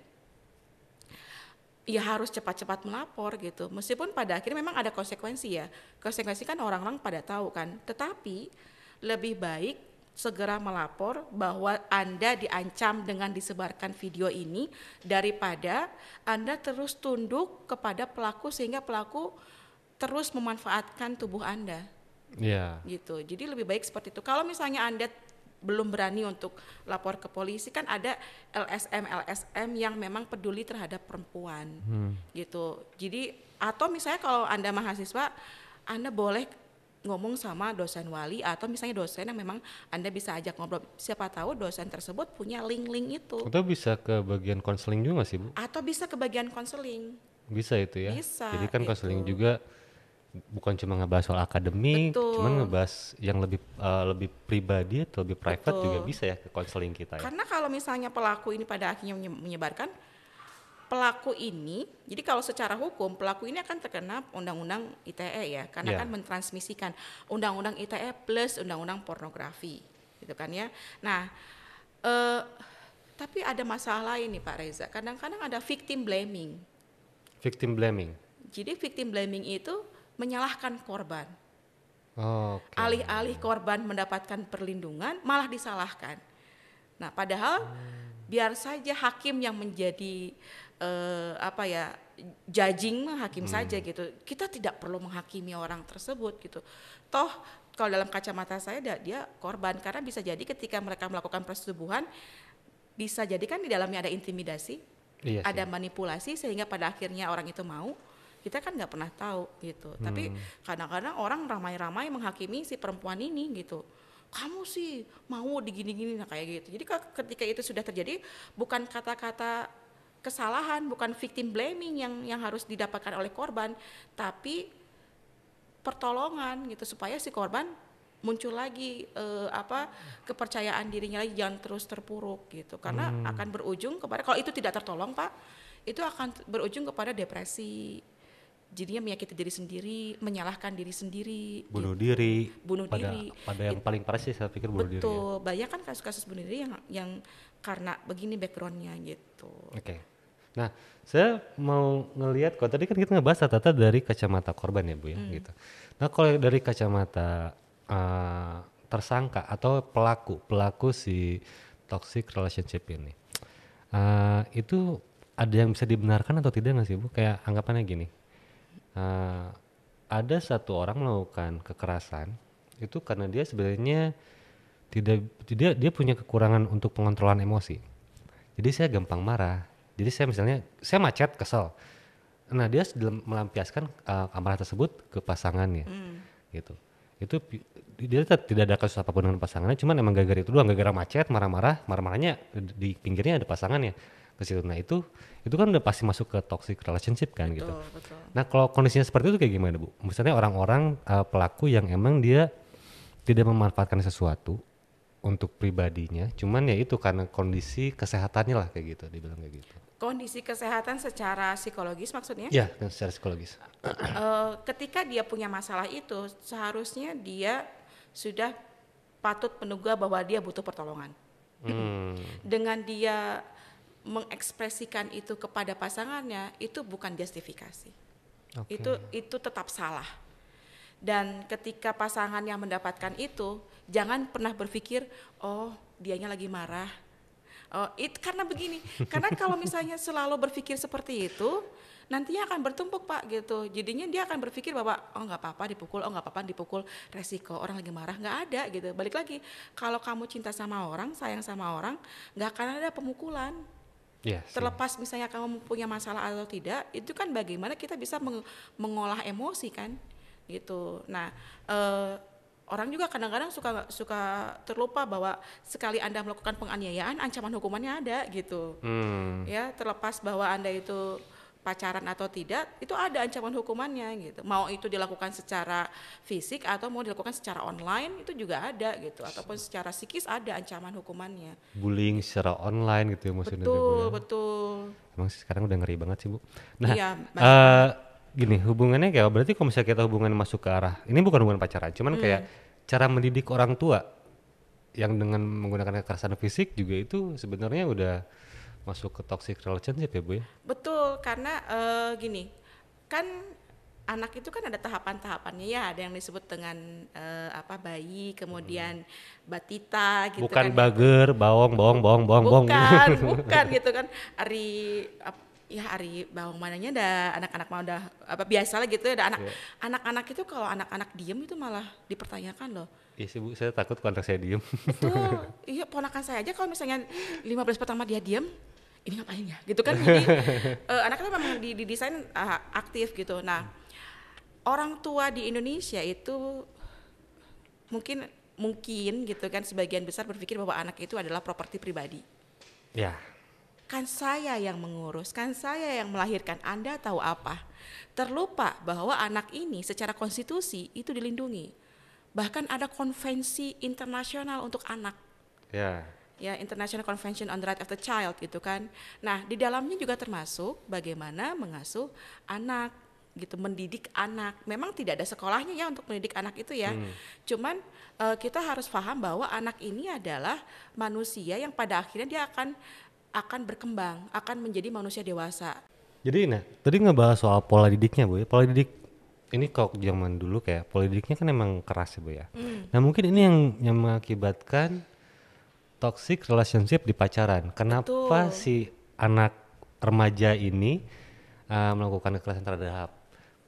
ya harus cepat-cepat melapor gitu meskipun pada akhirnya memang ada konsekuensi ya konsekuensi kan orang-orang pada tahu kan tetapi lebih baik segera melapor bahwa Anda diancam dengan disebarkan video ini daripada Anda terus tunduk kepada pelaku sehingga pelaku terus memanfaatkan tubuh Anda. Yeah. Gitu. Jadi lebih baik seperti itu. Kalau misalnya Anda belum berani untuk lapor ke polisi kan ada LSM LSM yang memang peduli terhadap perempuan hmm. gitu jadi atau misalnya kalau anda mahasiswa anda boleh ngomong sama dosen wali atau misalnya dosen yang memang anda bisa ajak ngobrol siapa tahu dosen tersebut punya link-link itu atau bisa ke bagian konseling juga sih bu atau bisa ke bagian konseling bisa itu ya bisa jadi kan konseling gitu. juga bukan cuma ngebahas soal akademik, Betul. cuman ngebahas yang lebih uh, lebih pribadi atau lebih private Betul. juga bisa ya ke konseling kita. Ya. Karena kalau misalnya pelaku ini pada akhirnya menyebarkan pelaku ini, jadi kalau secara hukum pelaku ini akan terkena undang-undang ITE ya, karena yeah. kan mentransmisikan undang-undang ITE plus undang-undang pornografi, gitu kan ya. Nah, eh, tapi ada masalah ini Pak Reza. Kadang-kadang ada victim blaming. Victim blaming. Jadi victim blaming itu menyalahkan korban. Okay. Alih-alih korban mendapatkan perlindungan, malah disalahkan. Nah, padahal hmm. biar saja hakim yang menjadi uh, apa ya judging hakim hmm. saja gitu. Kita tidak perlu menghakimi orang tersebut gitu. Toh kalau dalam kacamata saya dia korban karena bisa jadi ketika mereka melakukan persetubuhan bisa jadi kan di dalamnya ada intimidasi, iya, ada manipulasi sehingga pada akhirnya orang itu mau kita kan nggak pernah tahu gitu hmm. tapi kadang-kadang orang ramai-ramai menghakimi si perempuan ini gitu kamu sih mau digini-gini nah kayak gitu jadi ketika itu sudah terjadi bukan kata-kata kesalahan bukan victim blaming yang yang harus didapatkan oleh korban tapi pertolongan gitu supaya si korban muncul lagi eh, apa kepercayaan dirinya lagi jangan terus terpuruk gitu karena hmm. akan berujung kepada kalau itu tidak tertolong pak itu akan berujung kepada depresi jadinya menyakiti diri sendiri, menyalahkan diri sendiri, bunuh gitu. diri, bunuh pada, diri. Pada yang It, gitu. paling parah sih saya pikir bunuh ya. betul, diri. Betul, ya. banyak kan kasus-kasus bunuh diri yang yang karena begini backgroundnya gitu. Oke. Okay. Nah, saya mau ngelihat kok tadi kan kita ngebahas tata dari kacamata korban ya bu ya hmm. gitu. Nah kalau dari kacamata uh, tersangka atau pelaku pelaku si toxic relationship ini uh, itu ada yang bisa dibenarkan atau tidak nggak sih bu? Kayak anggapannya gini, uh, ada satu orang melakukan kekerasan itu karena dia sebenarnya tidak dia dia punya kekurangan untuk pengontrolan emosi. Jadi saya gampang marah. Jadi saya misalnya saya macet kesel. Nah dia melampiaskan uh, amarah tersebut ke pasangannya, mm. gitu. Itu dia tidak ada kasus apapun dengan pasangannya. Cuman emang gara-gara itu doang, gara-gara macet, marah-marah, marah-marahnya di pinggirnya ada pasangannya ke situ. Nah itu itu kan udah pasti masuk ke toxic relationship kan gitu. betul, gitu. Betul. Nah kalau kondisinya seperti itu kayak gimana bu? Misalnya orang-orang uh, pelaku yang emang dia tidak memanfaatkan sesuatu untuk pribadinya, cuman ya itu karena kondisi kesehatannya lah kayak gitu, dibilang kayak gitu. Kondisi kesehatan secara psikologis maksudnya? Ya, secara psikologis. e, ketika dia punya masalah itu, seharusnya dia sudah patut menduga bahwa dia butuh pertolongan. Hmm. Dengan dia mengekspresikan itu kepada pasangannya itu bukan justifikasi. Okay. Itu itu tetap salah. Dan ketika pasangan yang mendapatkan itu, jangan pernah berpikir, oh dianya lagi marah. Oh, it karena begini, karena kalau misalnya selalu berpikir seperti itu, nantinya akan bertumpuk pak gitu. Jadinya dia akan berpikir bahwa oh nggak apa-apa dipukul, oh nggak apa-apa dipukul, resiko orang lagi marah nggak ada gitu. Balik lagi, kalau kamu cinta sama orang, sayang sama orang, nggak akan ada pemukulan Yes, iya Terlepas yes. misalnya kamu punya masalah atau tidak, itu kan bagaimana kita bisa meng mengolah emosi kan, gitu. Nah, uh, orang juga kadang-kadang suka suka terlupa bahwa sekali anda melakukan penganiayaan, ancaman hukumannya ada gitu. Hmm. Ya, terlepas bahwa anda itu pacaran atau tidak itu ada ancaman hukumannya gitu mau itu dilakukan secara fisik atau mau dilakukan secara online itu juga ada gitu ataupun secara psikis ada ancaman hukumannya bullying secara online gitu ya maksudnya betul ya? betul emang sekarang udah ngeri banget sih bu nah iya, uh, gini hubungannya kayak berarti kalau misalnya kita hubungan masuk ke arah ini bukan hubungan pacaran cuman hmm. kayak cara mendidik orang tua yang dengan menggunakan kekerasan fisik juga itu sebenarnya udah masuk ke toxic relationship ya Bu ya? Betul, karena uh, gini, kan anak itu kan ada tahapan-tahapannya ya ada yang disebut dengan uh, apa bayi kemudian hmm. batita gitu bukan kan bager bawang bawang bawang bawang bukan bawang. bukan gitu kan hari ya hari bawang mananya ada anak-anak mau udah apa biasa lah gitu ya ada anak yeah. anak-anak itu kalau anak-anak diem itu malah dipertanyakan loh iya sih bu saya takut kontrak saya diem betul iya ponakan saya aja kalau misalnya 15 pertama dia diem ini ngapain ya gitu kan jadi uh, eh, anak itu memang didesain uh, aktif gitu nah orang tua di Indonesia itu mungkin mungkin gitu kan sebagian besar berpikir bahwa anak itu adalah properti pribadi ya kan saya yang mengurus kan saya yang melahirkan anda tahu apa terlupa bahwa anak ini secara konstitusi itu dilindungi bahkan ada konvensi internasional untuk anak ya ya International Convention on the Right of the Child gitu kan. Nah, di dalamnya juga termasuk bagaimana mengasuh anak gitu mendidik anak. Memang tidak ada sekolahnya ya untuk mendidik anak itu ya. Hmm. Cuman uh, kita harus paham bahwa anak ini adalah manusia yang pada akhirnya dia akan akan berkembang, akan menjadi manusia dewasa. Jadi nah, tadi ngebahas soal pola didiknya Bu ya. Pola didik ini kok zaman dulu kayak pola didiknya kan emang keras ya Bu ya. Hmm. Nah, mungkin ini yang yang mengakibatkan toxic relationship di pacaran. Kenapa Betul. si anak remaja ini uh, melakukan kekerasan terhadap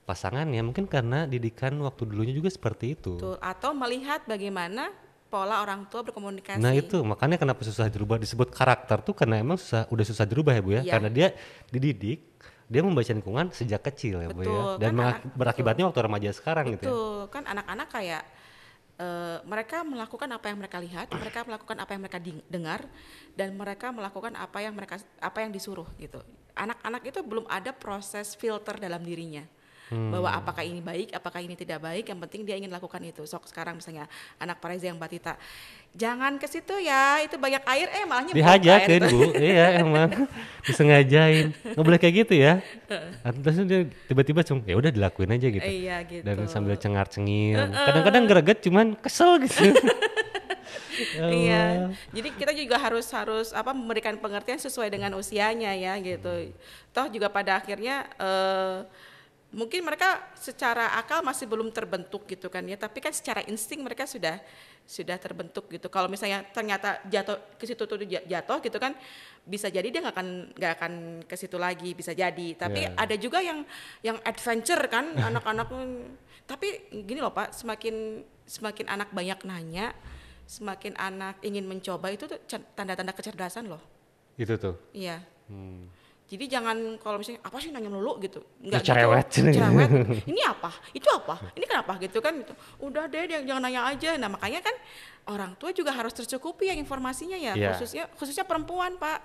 pasangannya? Mungkin karena didikan waktu dulunya juga seperti itu. Betul. Atau melihat bagaimana pola orang tua berkomunikasi. Nah itu makanya kenapa susah dirubah disebut karakter tuh karena emang susah udah susah dirubah ya bu ya, ya. karena dia dididik dia membaca lingkungan sejak kecil ya betul, bu ya dan kan berakibatnya waktu remaja sekarang gitu ya? betul. gitu. Betul ya. kan anak-anak kayak Eh, mereka melakukan apa yang mereka lihat, mereka melakukan apa yang mereka dengar, dan mereka melakukan apa yang mereka apa yang disuruh gitu. Anak-anak itu belum ada proses filter dalam dirinya hmm. bahwa apakah ini baik apakah ini tidak baik yang penting dia ingin lakukan itu sok sekarang misalnya anak Pareza yang Batita jangan ke situ ya itu banyak air eh malahnya dihajakin bu iya emang disengajain nggak boleh kayak gitu ya terus dia tiba-tiba cuma ya udah dilakuin aja gitu. iya gitu dan sambil cengar cengir kadang-kadang greget cuman kesel gitu Ya iya. Jadi kita juga harus harus apa memberikan pengertian sesuai dengan usianya ya gitu. Hmm. Toh juga pada akhirnya uh, mungkin mereka secara akal masih belum terbentuk gitu kan ya tapi kan secara insting mereka sudah sudah terbentuk gitu kalau misalnya ternyata jatuh ke situ tuh jatuh gitu kan bisa jadi dia nggak akan nggak akan ke situ lagi bisa jadi tapi yeah. ada juga yang yang adventure kan anak-anak tapi gini loh pak semakin semakin anak banyak nanya semakin anak ingin mencoba itu tanda-tanda kecerdasan loh itu tuh iya hmm jadi jangan kalau misalnya apa sih nanya melulu gitu. nggak cerewet. Gitu. Cerewet. ini apa? Itu apa? Ini kenapa gitu kan gitu. Udah deh jangan nanya aja. Nah, makanya kan orang tua juga harus tercukupi ya informasinya ya, yeah. khususnya khususnya perempuan, Pak.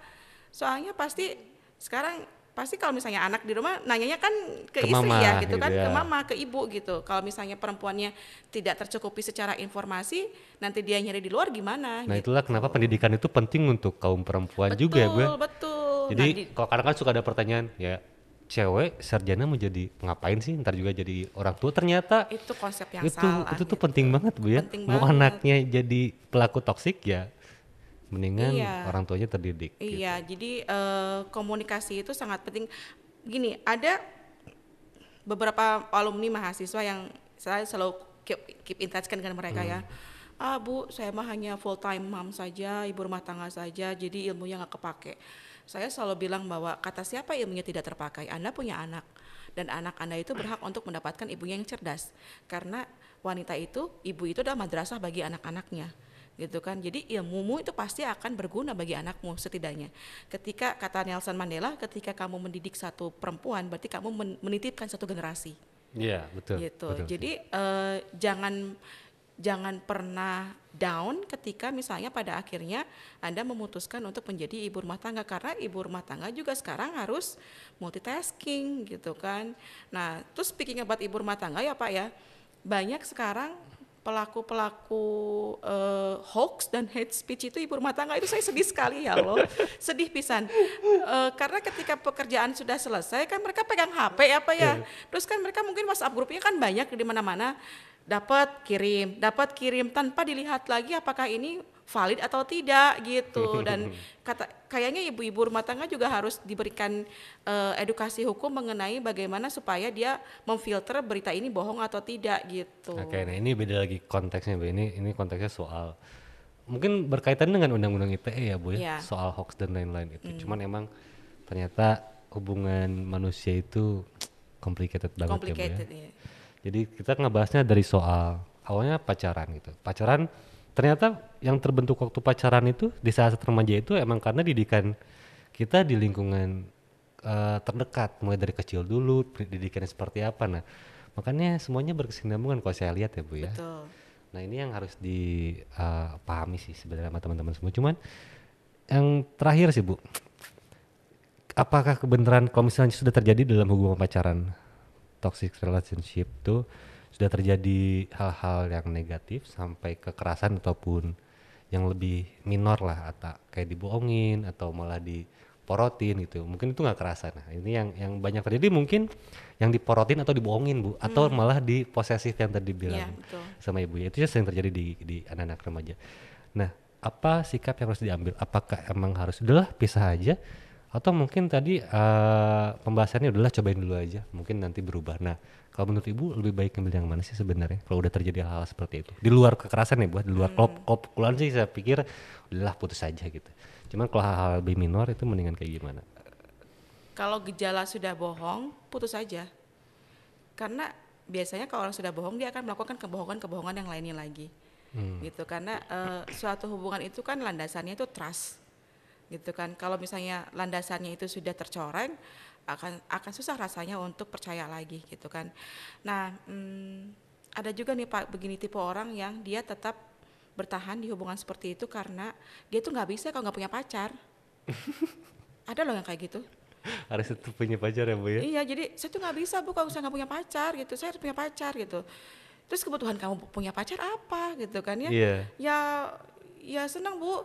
Soalnya pasti sekarang pasti kalau misalnya anak di rumah nanyanya kan ke, ke istri ya, mama, ya gitu, gitu kan ya. ke mama ke ibu gitu kalau misalnya perempuannya tidak tercukupi secara informasi nanti dia nyari di luar gimana nah gitu. itulah kenapa pendidikan itu penting untuk kaum perempuan betul, juga ya gue ya. betul Oh, jadi kalau kadang kadang suka ada pertanyaan ya cewek sarjana mau jadi ngapain sih ntar juga jadi orang tua ternyata itu konsep yang itu, salah itu tuh gitu. penting banget bu ya penting mau banget. anaknya jadi pelaku toksik ya mendingan iya. orang tuanya terdidik iya gitu. jadi uh, komunikasi itu sangat penting gini ada beberapa alumni mahasiswa yang saya selalu keep, keep in touch kan dengan mereka ya. hmm. ya ah bu saya mah hanya full time mom saja ibu rumah tangga saja jadi ilmunya nggak kepake saya selalu bilang bahwa kata siapa ilmunya tidak terpakai, Anda punya anak dan anak Anda itu berhak untuk mendapatkan ibunya yang cerdas. Karena wanita itu, ibu itu adalah madrasah bagi anak-anaknya gitu kan jadi ilmumu itu pasti akan berguna bagi anakmu setidaknya ketika kata Nelson Mandela ketika kamu mendidik satu perempuan berarti kamu menitipkan satu generasi iya betul gitu betul. jadi uh, jangan jangan pernah down ketika misalnya pada akhirnya Anda memutuskan untuk menjadi ibu rumah tangga karena ibu rumah tangga juga sekarang harus multitasking gitu kan. Nah, terus speaking about ibu rumah tangga ya Pak ya. Banyak sekarang pelaku-pelaku uh, hoax dan hate speech itu ibu rumah tangga itu saya sedih sekali ya loh sedih pisan uh, karena ketika pekerjaan sudah selesai kan mereka pegang HP apa ya, ya. Iya. terus kan mereka mungkin WhatsApp grupnya kan banyak di mana-mana dapat kirim, dapat kirim tanpa dilihat lagi apakah ini valid atau tidak gitu dan kata kayaknya ibu-ibu rumah tangga juga harus diberikan uh, edukasi hukum mengenai bagaimana supaya dia memfilter berita ini bohong atau tidak gitu. Oke, nah ini beda lagi konteksnya Bu. Ini ini konteksnya soal mungkin berkaitan dengan undang-undang ITE ya Bu ya, ya. soal hoax dan lain-lain itu. Hmm. Cuman emang ternyata hubungan manusia itu complicated banget complicated, ya Bu ya. Ya. Jadi kita ngebahasnya dari soal awalnya pacaran gitu. Pacaran ternyata yang terbentuk waktu pacaran itu di saat remaja itu emang karena didikan kita di lingkungan uh, terdekat mulai dari kecil dulu pendidikannya seperti apa nah makanya semuanya berkesinambungan kalau saya lihat ya bu ya Betul. nah ini yang harus dipahami eh, uh, sih sebenarnya sama teman-teman semua cuman yang terakhir sih bu apakah kebenaran kalau misalnya sudah terjadi dalam hubungan pacaran toxic relationship tuh sudah terjadi hal-hal yang negatif sampai kekerasan ataupun yang lebih minor lah atau kayak dibohongin atau malah diporotin gitu mungkin itu nggak kerasa nah ini yang yang banyak terjadi mungkin yang diporotin atau dibohongin bu atau hmm. malah di posesif yang tadi bilang yeah, iya, sama ibu ya. Itu itu sering terjadi di di anak-anak remaja nah apa sikap yang harus diambil apakah emang harus udahlah pisah aja atau mungkin tadi uh, pembahasannya adalah cobain dulu aja mungkin nanti berubah nah kalau menurut ibu lebih baik ngambil yang mana sih sebenarnya kalau udah terjadi hal-hal seperti itu di luar kekerasan ya buat ya? di luar hmm. klop klop sih saya pikir udahlah putus aja gitu cuman kalau hal-hal lebih minor itu mendingan kayak gimana kalau gejala sudah bohong putus aja karena biasanya kalau orang sudah bohong dia akan melakukan kebohongan-kebohongan yang lainnya lagi hmm. gitu karena uh, suatu hubungan itu kan landasannya itu trust gitu kan kalau misalnya landasannya itu sudah tercoreng akan akan susah rasanya untuk percaya lagi gitu kan nah hmm, ada juga nih pak begini tipe orang yang dia tetap bertahan di hubungan seperti itu karena dia tuh nggak bisa kalau nggak punya pacar ada loh yang kayak gitu harus itu punya pacar ya bu ya iya jadi saya tuh nggak bisa bu kalau saya nggak punya pacar gitu saya harus punya pacar gitu terus kebutuhan kamu punya pacar apa gitu kan ya yeah. ya ya senang bu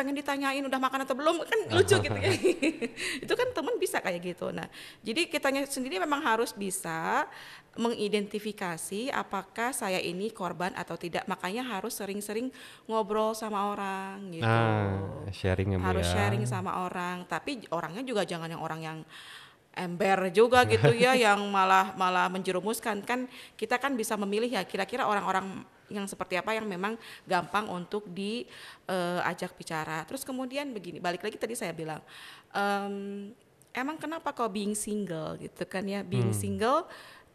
pengen ditanyain udah makan atau belum kan lucu gitu ya itu kan teman bisa kayak gitu nah jadi kitanya sendiri memang harus bisa mengidentifikasi apakah saya ini korban atau tidak makanya harus sering-sering ngobrol sama orang gitu ah, sharing ya, harus ya. sharing sama orang tapi orangnya juga jangan yang orang yang ember juga gitu ya yang malah malah menjerumuskan kan kita kan bisa memilih ya kira-kira orang-orang yang seperti apa yang memang gampang untuk diajak eh, uh, bicara. Terus kemudian begini, balik lagi tadi saya bilang, um, emang kenapa kau being single gitu kan ya, being hmm. single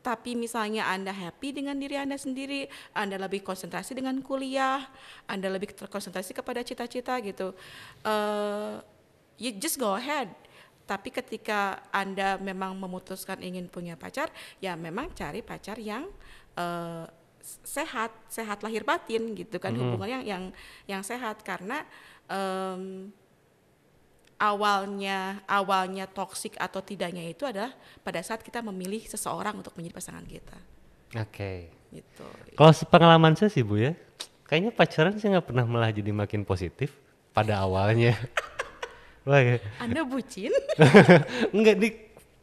tapi misalnya Anda happy dengan diri Anda sendiri, Anda lebih konsentrasi dengan kuliah, Anda lebih terkonsentrasi kepada cita-cita gitu. Uh, you just go ahead tapi ketika Anda memang memutuskan ingin punya pacar, ya memang cari pacar yang uh, sehat, sehat lahir batin gitu kan hmm. hubungannya yang, yang yang sehat karena um, awalnya awalnya toksik atau tidaknya itu adalah pada saat kita memilih seseorang untuk menjadi pasangan kita. Oke. Okay. Gitu. Kalau pengalaman saya sih Bu ya, kayaknya pacaran saya nggak pernah malah jadi makin positif pada awalnya. Wah, iya. Anda bucin? Enggak, nih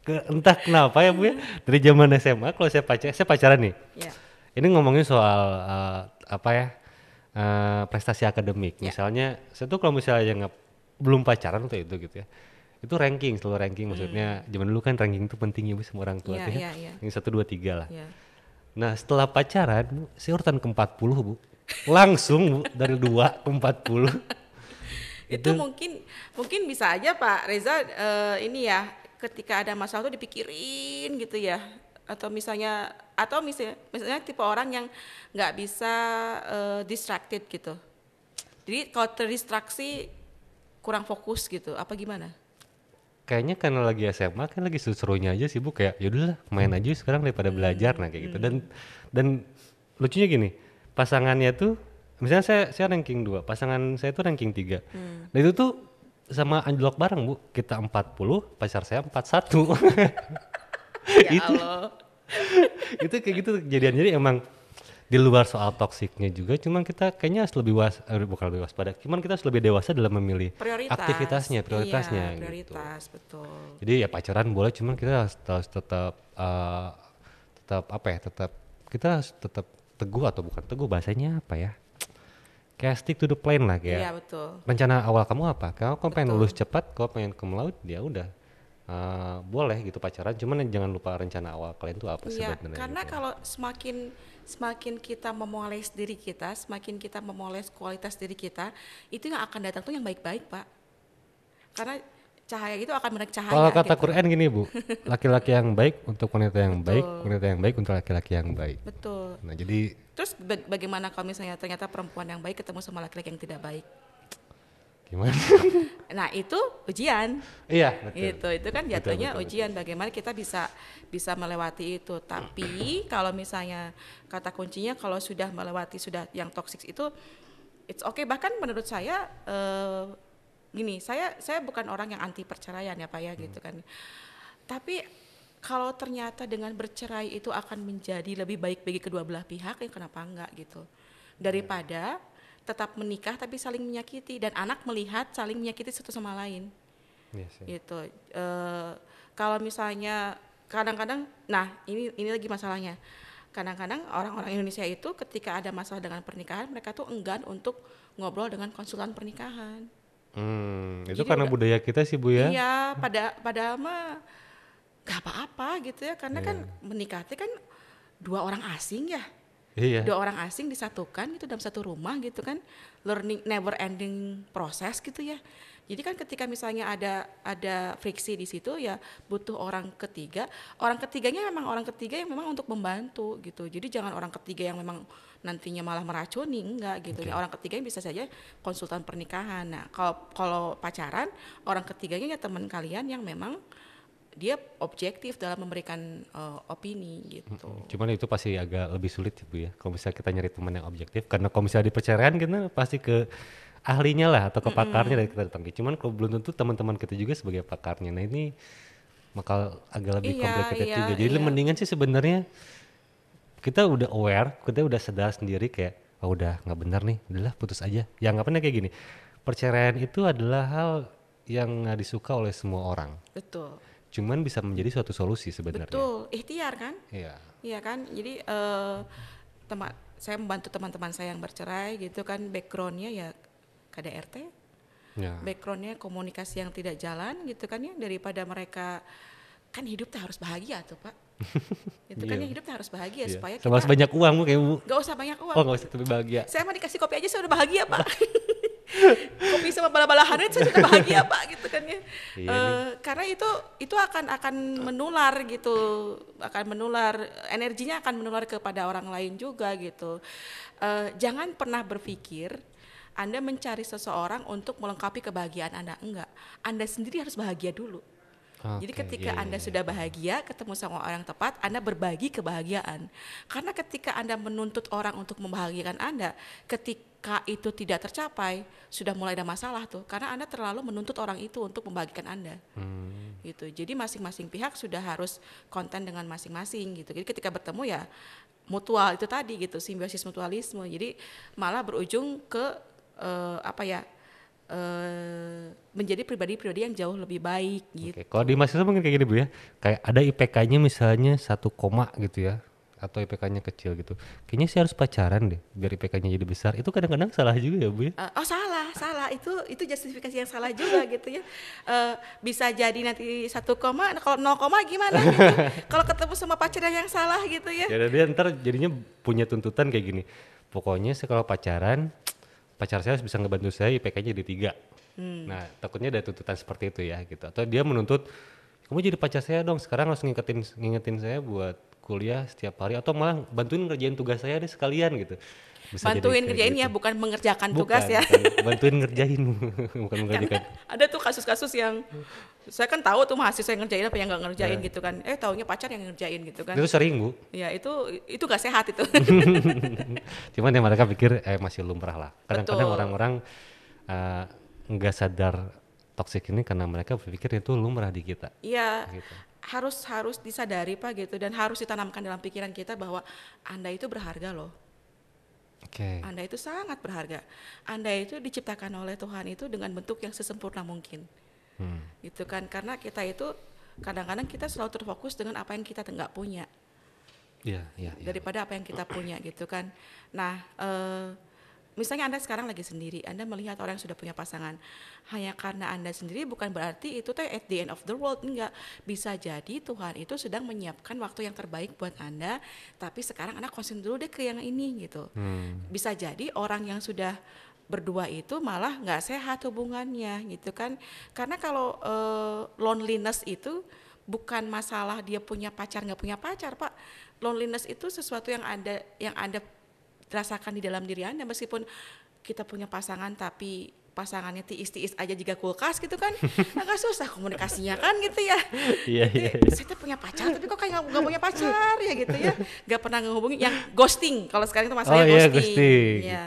ke, entah kenapa ya Bu ya. Dari zaman SMA kalau saya pacar, saya pacaran nih. Yeah. Ini ngomongin soal uh, apa ya? Uh, prestasi akademik. Yeah. Misalnya saya tuh kalau misalnya yang belum pacaran tuh itu gitu ya. Itu ranking, selalu ranking maksudnya. jaman hmm. Zaman dulu kan ranking itu penting ya Bu semua orang tua. Yeah, yeah, yeah. Iya. Yang satu dua tiga lah. Yeah. Nah setelah pacaran, Bu, saya urutan ke empat puluh Bu. Langsung Bu, dari dua ke empat puluh. itu, mungkin mungkin bisa aja Pak Reza uh, ini ya ketika ada masalah tuh dipikirin gitu ya atau misalnya atau misalnya, misalnya tipe orang yang nggak bisa uh, distracted gitu jadi kalau terdistraksi kurang fokus gitu apa gimana kayaknya karena lagi SMA kan lagi seru-serunya aja sih bu kayak yaudahlah main aja sekarang daripada hmm. belajar nah kayak gitu hmm. dan dan lucunya gini pasangannya tuh misalnya saya saya ranking 2, pasangan saya itu ranking 3. Hmm. Nah itu tuh sama anjlok bareng, Bu. Kita 40, pacar saya 41. Ya, ya itu, Allah. itu kayak gitu kejadian. Jadi emang di luar soal toksiknya juga, cuman kita kayaknya harus lebih was, eh, bukan lebih waspada, cuman kita harus lebih dewasa dalam memilih prioritas. aktivitasnya, iya, prioritasnya. Iya, prioritas, gitu. betul. Jadi ya pacaran boleh, cuman kita harus, harus tetap uh, tetap apa ya, tetap kita harus tetap teguh atau bukan teguh bahasanya apa ya? kayak stick to the plan lah kayak. Iya betul. Rencana awal kamu apa? Kalau kamu pengen lulus cepat, kalau pengen ke melaut, Dia ya udah. Uh, boleh gitu pacaran, cuman ya jangan lupa rencana awal kalian tuh apa sih ya, Karena gitu. kalau semakin semakin kita memoles diri kita, semakin kita memoles kualitas diri kita, itu yang akan datang tuh yang baik-baik pak. Karena cahaya itu akan menarik cahaya. Kalau kata gitu. Quran gini bu, laki-laki yang baik untuk wanita yang Betul. baik, wanita yang baik untuk laki-laki yang baik. Betul. Nah jadi. Terus bagaimana kalau misalnya ternyata perempuan yang baik ketemu sama laki-laki yang tidak baik? Gimana? nah itu ujian. Iya. Betul. Gitu itu kan jatuhnya betul, betul, ujian betul. bagaimana kita bisa bisa melewati itu. Tapi kalau misalnya kata kuncinya kalau sudah melewati sudah yang toksik itu, it's okay. Bahkan menurut saya. Uh, gini saya saya bukan orang yang anti perceraian ya pak ya hmm. gitu kan tapi kalau ternyata dengan bercerai itu akan menjadi lebih baik bagi kedua belah pihak ya kenapa enggak gitu daripada tetap menikah tapi saling menyakiti dan anak melihat saling menyakiti satu sama lain yes, iya yes. gitu e, kalau misalnya kadang-kadang nah ini ini lagi masalahnya kadang-kadang orang-orang Indonesia itu ketika ada masalah dengan pernikahan mereka tuh enggan untuk ngobrol dengan konsultan pernikahan Hmm, itu Jadi karena udah, budaya kita sih Bu ya. Iya, pada pada mah gak apa-apa gitu ya karena yeah. kan menikah kan dua orang asing ya. Iya. Dua orang asing disatukan gitu dalam satu rumah gitu kan, learning never ending proses gitu ya. Jadi kan ketika misalnya ada ada friksi di situ ya butuh orang ketiga. Orang ketiganya memang orang ketiga yang memang untuk membantu gitu. Jadi jangan orang ketiga yang memang nantinya malah meracuni enggak gitu. Okay. Nah, ya, orang ketiga yang bisa saja konsultan pernikahan. Nah, kalau kalau pacaran orang ketiganya ya teman kalian yang memang dia objektif dalam memberikan uh, opini gitu. Cuman itu pasti agak lebih sulit ibu ya, ya. Kalau misalnya kita nyari teman yang objektif karena kalau misalnya di perceraian, kita pasti ke ahlinya lah atau ke mm -hmm. pakarnya dari kita datang. Cuman kalau belum tentu teman-teman kita juga sebagai pakarnya. Nah ini maka agak lebih iya, complicated iya, juga. Jadi iya. mendingan sih sebenarnya kita udah aware, kita udah sadar sendiri kayak oh udah nggak benar nih, udahlah putus aja. Ya nggak pernah kayak gini. Perceraian itu adalah hal yang disuka oleh semua orang. Betul cuman bisa menjadi suatu solusi sebenarnya betul ikhtiar kan iya iya kan jadi uh, eh, teman saya membantu teman-teman saya yang bercerai gitu kan backgroundnya ya KDRT ya. backgroundnya komunikasi yang tidak jalan gitu kan ya daripada mereka kan hidup tuh harus bahagia tuh pak itu kan yeah. Iya. hidup harus bahagia yeah. supaya kita... harus banyak uang bu kayak bu. Gak usah banyak uang. Oh gak usah tapi bahagia. Saya mau dikasih kopi aja saya udah bahagia pak. kok bisa bala-balahannya saya sudah bahagia pak gitu kan ya uh, karena itu itu akan akan menular gitu akan menular energinya akan menular kepada orang lain juga gitu uh, jangan pernah berpikir anda mencari seseorang untuk melengkapi kebahagiaan Anda enggak. Anda sendiri harus bahagia dulu Okay, Jadi ketika yeah, Anda iya, sudah iya. bahagia, ketemu sama orang tepat, Anda berbagi kebahagiaan. Karena ketika Anda menuntut orang untuk membahagiakan Anda, ketika itu tidak tercapai, sudah mulai ada masalah tuh. Karena Anda terlalu menuntut orang itu untuk membagikan Anda. Hmm. Gitu. Jadi masing-masing pihak sudah harus konten dengan masing-masing gitu. Jadi ketika bertemu ya mutual itu tadi gitu, simbiosis mutualisme. Jadi malah berujung ke uh, apa ya? Eh, menjadi pribadi-pribadi yang jauh lebih baik gitu. Oke. Kalau di mahasiswa mungkin kayak gini Bu ya. Kayak ada IPK-nya misalnya satu koma gitu ya atau IPK-nya kecil gitu. Kayaknya sih harus pacaran deh biar IPK-nya jadi besar. Itu kadang-kadang salah juga ya, Bu ya. Uh, oh, salah, salah. Itu itu justifikasi yang salah juga gitu ya. Uh, bisa jadi nanti satu koma, nah, kalau nol koma gimana gitu. Ya? kalau ketemu sama pacaran yang salah gitu ya. Ya, dia ntar jadinya punya tuntutan kayak gini. Pokoknya sih kalau pacaran pacar saya bisa ngebantu saya IPK-nya jadi tiga. Hmm. Nah takutnya ada tuntutan seperti itu ya gitu. Atau dia menuntut kamu jadi pacar saya dong sekarang harus ngingetin ngingetin saya buat kuliah setiap hari atau malah bantuin ngerjain tugas saya deh sekalian gitu. Bisa bantuin kerjain ya, gitu. ya, bukan mengerjakan bukan, tugas ya. Bukan, bantuin ngerjain, bukan kan mengerjakan. ada tuh kasus-kasus yang saya kan tahu tuh mahasiswa yang ngerjain apa yang nggak ngerjain nah. gitu kan. Eh taunya pacar yang ngerjain gitu kan. Itu sering bu. Ya itu itu gak sehat itu. Cuman yang mereka pikir eh masih lumrah lah. Kadang-kadang orang-orang eh, nggak uh, sadar toksik ini karena mereka berpikir itu lumrah di kita. Iya. Gitu harus harus disadari pak gitu dan harus ditanamkan dalam pikiran kita bahwa anda itu berharga loh Okay. Anda itu sangat berharga. Anda itu diciptakan oleh Tuhan itu dengan bentuk yang sesempurna mungkin. Hmm. Gitu kan karena kita itu kadang-kadang kita selalu terfokus dengan apa yang kita nggak punya. Yeah, yeah, yeah. Daripada apa yang kita punya gitu kan. Nah, eh misalnya Anda sekarang lagi sendiri, Anda melihat orang yang sudah punya pasangan, hanya karena Anda sendiri bukan berarti itu tuh at the end of the world, enggak. Bisa jadi Tuhan itu sedang menyiapkan waktu yang terbaik buat Anda, tapi sekarang Anda konsen dulu deh ke yang ini gitu. Hmm. Bisa jadi orang yang sudah berdua itu malah nggak sehat hubungannya gitu kan. Karena kalau uh, loneliness itu bukan masalah dia punya pacar nggak punya pacar pak loneliness itu sesuatu yang ada yang ada rasakan di dalam diri Anda meskipun kita punya pasangan tapi pasangannya tiis-tiis aja jika kulkas gitu kan agak susah komunikasinya kan gitu ya iya, iya, saya tuh punya pacar tapi kok kayak gak, punya pacar ya gitu ya gak pernah ngehubungi yang ghosting kalau sekarang itu masalahnya oh, iya, ghosting, Ya. Gitu.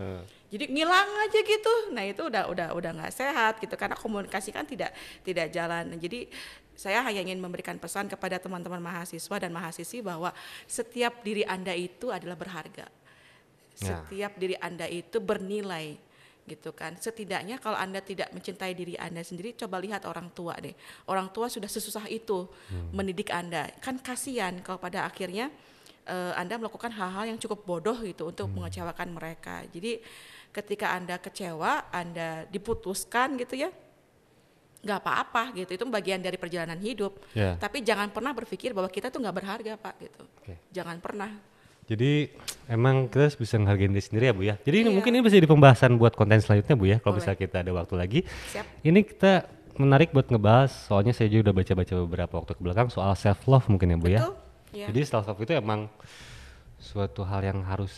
Uh. jadi ngilang aja gitu nah itu udah udah udah nggak sehat gitu karena komunikasi kan tidak tidak jalan nah, jadi saya hanya ingin memberikan pesan kepada teman-teman mahasiswa dan mahasiswi bahwa setiap diri anda itu adalah berharga Ya. Setiap diri Anda itu bernilai gitu kan. Setidaknya kalau Anda tidak mencintai diri Anda sendiri, coba lihat orang tua deh. Orang tua sudah sesusah itu hmm. mendidik Anda. Kan kasihan kalau pada akhirnya uh, Anda melakukan hal-hal yang cukup bodoh gitu untuk hmm. mengecewakan mereka. Jadi ketika Anda kecewa, Anda diputuskan gitu ya, nggak apa-apa gitu. Itu bagian dari perjalanan hidup. Yeah. Tapi jangan pernah berpikir bahwa kita tuh nggak berharga pak gitu. Okay. Jangan pernah jadi emang kita bisa menghargai diri sendiri ya Bu ya. Jadi iya. mungkin ini bisa jadi pembahasan buat konten selanjutnya Bu ya. Kalau bisa kita ada waktu lagi. Siap. Ini kita menarik buat ngebahas soalnya saya juga udah baca-baca beberapa waktu ke belakang soal self love mungkin ya Bu ya. Betul. ya. Iya. Jadi self love itu emang suatu hal yang harus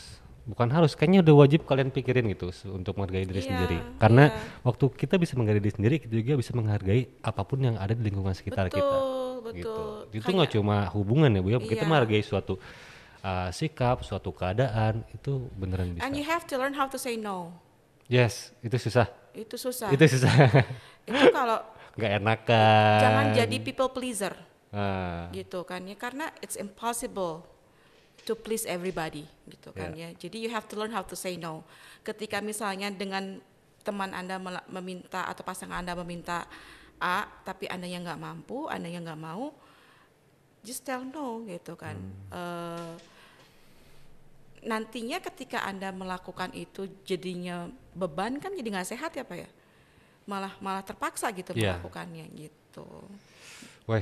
bukan harus kayaknya udah wajib kalian pikirin gitu untuk menghargai diri iya, sendiri karena iya. waktu kita bisa menghargai diri sendiri kita juga bisa menghargai apapun yang ada di lingkungan sekitar betul, kita betul gitu. itu nggak cuma hubungan ya bu ya yeah. kita iya. menghargai suatu uh, sikap, suatu keadaan itu beneran bisa. And you have to learn how to say no. Yes, itu susah. Itu susah. Itu susah. itu kalau nggak enakan. Jangan jadi people pleaser. Uh. Gitu kan ya karena it's impossible to please everybody gitu kan ya. Jadi you have to learn how to say no. Ketika misalnya dengan teman Anda meminta atau pasangan Anda meminta A tapi Anda yang nggak mampu, Anda yang nggak mau, just tell no gitu kan. Hmm. Uh, nantinya ketika anda melakukan itu jadinya beban kan jadi nggak sehat ya pak ya, malah malah terpaksa gitu yeah. melakukannya gitu. Wah,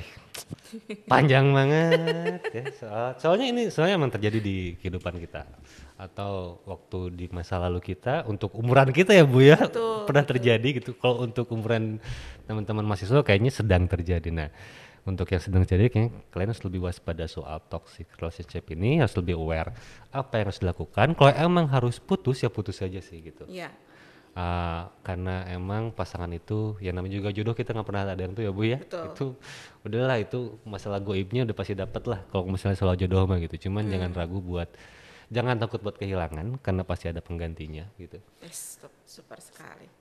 panjang banget ya soal soalnya ini soalnya emang terjadi di kehidupan kita atau waktu di masa lalu kita untuk umuran kita ya bu ya betul, pernah betul. terjadi gitu kalau untuk umuran teman-teman mahasiswa kayaknya sedang terjadi nah untuk yang sedang jadi kalian harus lebih waspada soal toxic relationship ini harus lebih aware apa yang harus dilakukan kalau emang harus putus ya putus saja sih gitu yeah. Iya. Uh, karena emang pasangan itu ya namanya juga jodoh kita nggak pernah ada yang tuh ya bu ya Betul. itu udahlah itu masalah goibnya udah pasti dapet lah kalau misalnya soal jodoh mah gitu cuman hmm. jangan ragu buat jangan takut buat kehilangan karena pasti ada penggantinya gitu yes, super sekali